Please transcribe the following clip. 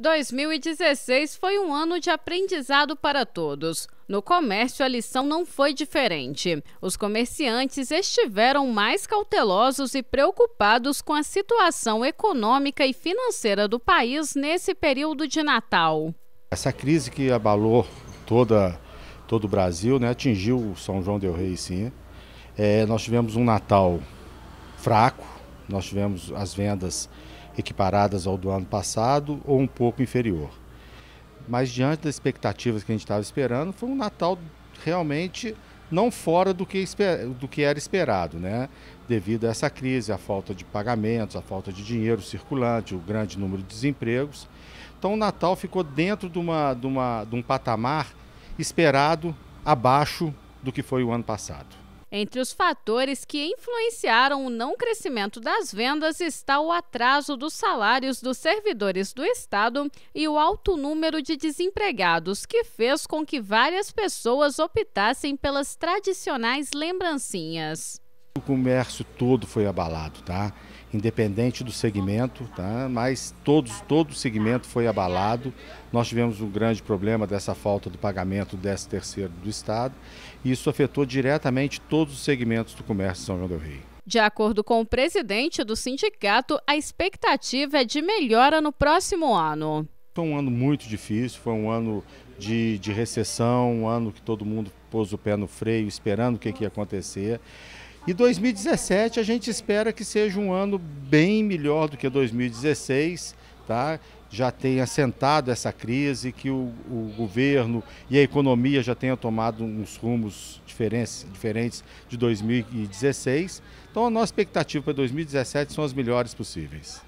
2016 foi um ano de aprendizado para todos. No comércio, a lição não foi diferente. Os comerciantes estiveram mais cautelosos e preocupados com a situação econômica e financeira do país nesse período de Natal. Essa crise que abalou toda, todo o Brasil né, atingiu São João Del Rey, sim. É, nós tivemos um Natal fraco, nós tivemos as vendas equiparadas ao do ano passado ou um pouco inferior. Mas diante das expectativas que a gente estava esperando, foi um Natal realmente não fora do que, do que era esperado, né? devido a essa crise, a falta de pagamentos, a falta de dinheiro circulante, o grande número de desempregos. Então o Natal ficou dentro de, uma, de, uma, de um patamar esperado abaixo do que foi o ano passado. Entre os fatores que influenciaram o não crescimento das vendas está o atraso dos salários dos servidores do Estado e o alto número de desempregados, que fez com que várias pessoas optassem pelas tradicionais lembrancinhas. O comércio todo foi abalado, tá? Independente do segmento, tá? Mas todos, todo o segmento foi abalado. Nós tivemos um grande problema dessa falta do pagamento do 13 terceiro do Estado. E isso afetou diretamente todos os segmentos do comércio de São João del Rei. De acordo com o presidente do sindicato, a expectativa é de melhora no próximo ano. Foi um ano muito difícil, foi um ano de, de recessão, um ano que todo mundo pôs o pé no freio, esperando o que, que ia acontecer. E 2017 a gente espera que seja um ano bem melhor do que 2016, tá? já tenha assentado essa crise, que o, o, governo e a economia já tenham tomado uns rumos diferentes, diferentes de 2016. Então, a nossa expectativa para 2017 são as melhores possíveis.